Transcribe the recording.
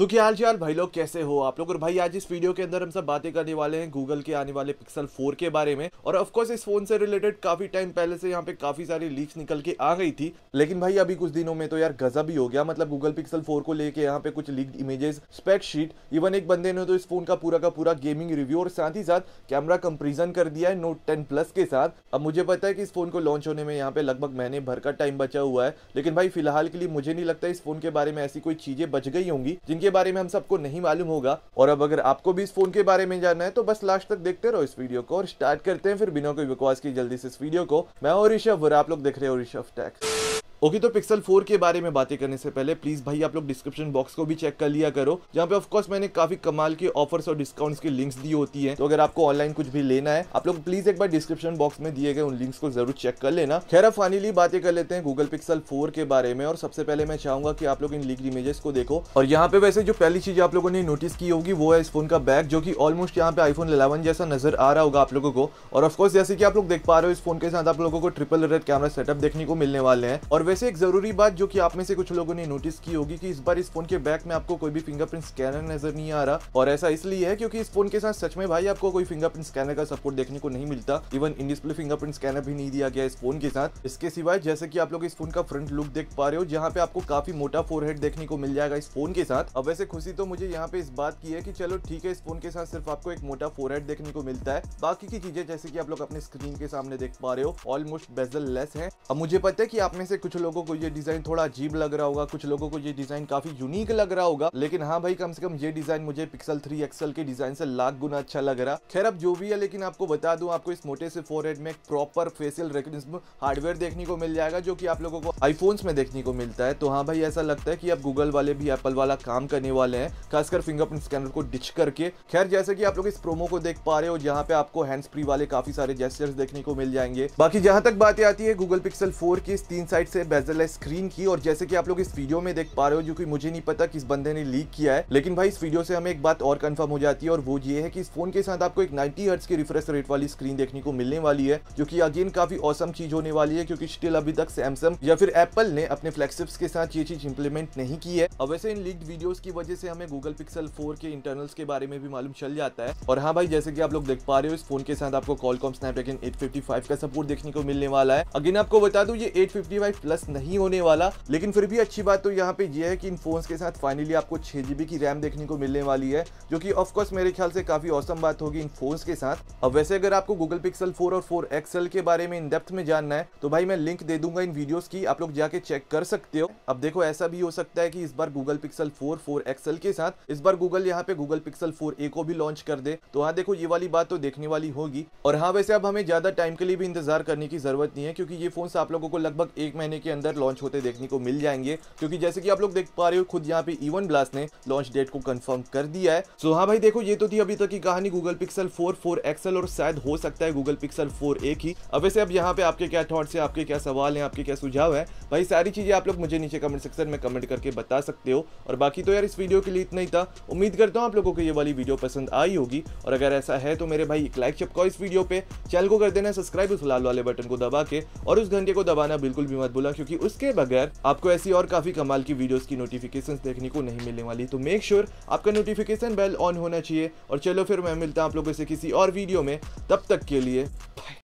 तो क्या हाल चाल भाई लोग कैसे हो आप लोग और भाई आज इस वीडियो के अंदर हम सब बातें करने वाले हैं गूगल के आने वाले पिक्सल 4 के बारे में और ऑफ कोर्स इस फोन से रिलेटेड काफी टाइम पहले से यहाँ पे काफी सारी लीक्स निकल के आ गई थी लेकिन भाई अभी कुछ दिनों में तो यार गजब ही हो गया मतलब गूगल पिक्सल फोर को लेकर यहाँ पे कुछ लीक इमेजेस स्पेक्शीट इवन एक बंदे ने तो इस फोन का पूरा का पूरा गेमिंग रिव्यू और साथ ही साथ कैमरा कंपेरिजन कर दिया है नोट टेन प्लस के साथ अब मुझे पता है कि इस फोन को लॉन्च होने में यहाँ पे लगभग महीने भर का टाइम बचा हुआ है लेकिन भाई फिलहाल के लिए मुझे नहीं लगता इस फोन के बारे में ऐसी कोई चीजें बच गई होंगी जिनके के बारे में हम सबको नहीं मालूम होगा और अब अगर आपको भी इस फोन के बारे में जानना है तो बस लास्ट तक देखते रहो इस वीडियो को और स्टार्ट करते हैं फिर बिना कोई बकवास की जल्दी से इस वीडियो को मैं और ऋषभ और आप लोग देख रहे हो ऋषभ टैक्स ओके तो पिक्सल 4 के बारे में बातें करने से पहले प्लीज भाई आप लोग डिस्क्रिप्शन बॉक्स को भी चेक कर लिया करो जहाँ पे ऑफकोर्स मैंने काफी कमाल के ऑफर्स और डिस्काउंट्स की लिंक्स दी होती है तो अगर आपको ऑनलाइन कुछ भी लेना है आप लोग प्लीज एक बार डिस्क्रिप्शन बॉक्स में दिए गए उन लिंक्स को जरूर चेक कर लेना खैर फाइनली बातें कर लेते हैं गूगल पिक्सल फोर के बारे में और सबसे पहले मैं चाहूंगा कि आप लोग इन लीक इमेजेस को देखो और यहाँ पे वैसे जो पहली चीज आप लोगों ने नोटिस की होगी वो है इस फोन का बैक जो की ऑलमोस्ट यहाँ पे आईफोन इलेवन जैसा नजर आ रहा होगा आप लोगों को और ऑफकोर्स जैसे कि आप लोग देख पा रहे हो इस फोन के साथ आप लोगों को ट्रिपल रेड कैमरा सेटअप देखने को मिलने वाले हैं और वैसे एक ज़रूरी बात जो कि आप में से कुछ लोगों ने नोटिस की होगी कि इस बार इस फोन के बैक में आपको कोई भी फिंगरप्रिंट स्कैनर नजर नहीं आ रहा और ऐसा इसलिए है क्योंकि इस फोन के साथ सच में भाई आपको कोई फिंगरप्रिंट स्कैनर का सपोर्ट देखने को नहीं मिलता even in display fingerprint scanner भी नहीं दिया गया इस फोन के साथ इसके सिवाय जैसे की आप लोग इस फोन का फ्रंट लुक देख पा रहे हो जहाँ पे आपको काफी मोटा फोर देखने को मिल जाएगा इस फोन के साथ अब वैसे खुशी तो मुझे यहाँ पे इस बात की है की चलो ठीक है इस फोन के साथ सिर्फ आपको एक मोटा फोर देखने को मिलता है बाकी की चीजें जैसे की आप लोग अपने स्क्रीन के सामने देख पा रहे हो ऑलमोस्ट बेजल लेस है अब मुझे पता है की आप में से कुछ लोगों को ये डिज़ाइन थोड़ा अजीब लग रहा होगा कुछ लोगों को ये डिज़ाइन काफ़ी यूनिक लग रहा होगा लेकिन हाँ भाई कम से कम ये डिज़ाइन मुझे पिक्सल थ्री एक्सएल के डिज़ाइन से लाख गुना अच्छा लग रहा खैर अब जो भी है लेकिन आपको बता दू आपको इस मोटे से फोर में प्रॉपर फेसियल रिकग्निशन हार्डवेयर देखने को मिल जाएगा जो की आप लोगों को आईफोन में देखने को मिलता है तो हाँ भाई ऐसा लगता है की अब गूगल वाले भी एप्पल वाला काम करने वाले हैं खासकर फिंगरप्रिंट स्कैनर को डिच करके खैर जैसे की आप लोग इस प्रोमो को देख पा रहे हो जहाँ पे आपको हैंड्स फ्री वाले काफी सारे जेस्टर्स देखने को मिल जाएंगे बाकी जहां तक बातें आती है गूगल पिक्सल फोर की इस तीन साइड से बेजल है स्क्रीन की और जैसे कि आप लोग इस वीडियो में देख पा रहे हो जो कि मुझे नहीं पता किस बंदे ने लीक किया है लेकिन भाई इस वीडियो से हमें एक बात और कंफर्म हो जाती है और वो ये है कि इस फोन के साथ आपको एक 90 हर्ट्स की रिफ्रेश रेट वाली स्क्रीन देखने को मिलने वाली है जो की अगेन काफी औसम चीज होने वाली है क्योंकि स्टिल अभी तक सैमसंग या फिर एप्पल ने अपने फ्लैगशिप्स के साथ ये चीज इंप्लीमेंट नहीं की है और वैसे इन लीक वीडियोज की वजह से हमें गूगल पिक्सल फोर के इंटरनल्स के बारे में भी मालूम चल जाता है और हाँ भाई जैसे की आप लोग देख पा रहे हो इस फोन के साथ आपको कॉलकॉम स्नैपड्रैगन एट का सपोर्ट देखने को मिलने वाला है अगेन आपको बता दू ये एट प्लस प्लस नहीं होने वाला लेकिन फिर भी अच्छी बात तो यहाँ पे ये है कि इन फोन्स के साथ फाइनली आपको छह जीबी की रैम देखने को मिलने वाली है जो कि ऑफकोर्स मेरे ख्याल से काफ़ी औसम बात होगी इन फोन्स के साथ अब वैसे अगर आपको गूगल पिक्सल फोर और फोर एक्सएल के बारे में इन डेप्थ में जानना है तो भाई मैं लिंक दे दूंगा इन वीडियो की आप लोग जाके चेक कर सकते हो अब देखो ऐसा भी हो सकता है की इस बार Google Pixel four four XL के साथ इस बार गूगल यहाँ पे गूगल पिक्सल फोर ए को भी लॉन्च कर दे तो हाँ देखो ये वाली बात तो देखने वाली होगी और हाँ वैसे अब हमें ज्यादा टाइम के लिए भी इंतजार करने की जरूरत नहीं है क्योंकि ये फोन आप लोगों को लगभग एक महीने के के अंदर लॉन्च होते देखने को मिल जाएंगे क्योंकि जैसे कि आप लोग देख पा रहे हो खुद यहाँ पे इवन e ब्लास्ट ने लॉन्च डेट को कंफर्म कर दिया है सो हाँ भाई देखो ये तो थी अभी तक की कहानी Google Pixel four four XL और शायद हो सकता है गूगल पिक्सल फोर ए की अब वैसे अब यहाँ पे आपके क्या थॉट्स है आपके क्या सवाल है आपके क्या सुझाव है भाई सारी चीजें आप लोग मुझे नीचे कमेंट सेक्शन में कमेंट करके बता सकते हो और बाकी तो यार इस वीडियो के लिए इतना ही था उम्मीद करता हूँ आप लोगों को ये वाली वीडियो पसंद आई होगी और अगर ऐसा है तो मेरे भाई एक लाइक चपका इस वीडियो पे चैनल को कर देना सब्सक्राइब उस लाल वाले बटन को दबा के और उस घंटे को दबाना बिल्कुल भी मत भूलना करूंगा क्योंकि उसके बगैर आपको ऐसी और काफ़ी कमाल की वीडियोस की नोटिफिकेशन देखने को नहीं मिलने वाली तो मेक श्योर sure आपका नोटिफिकेशन बेल ऑन होना चाहिए और चलो फिर मैं मिलता हूँ आप लोगों से किसी और वीडियो में तब तक के लिए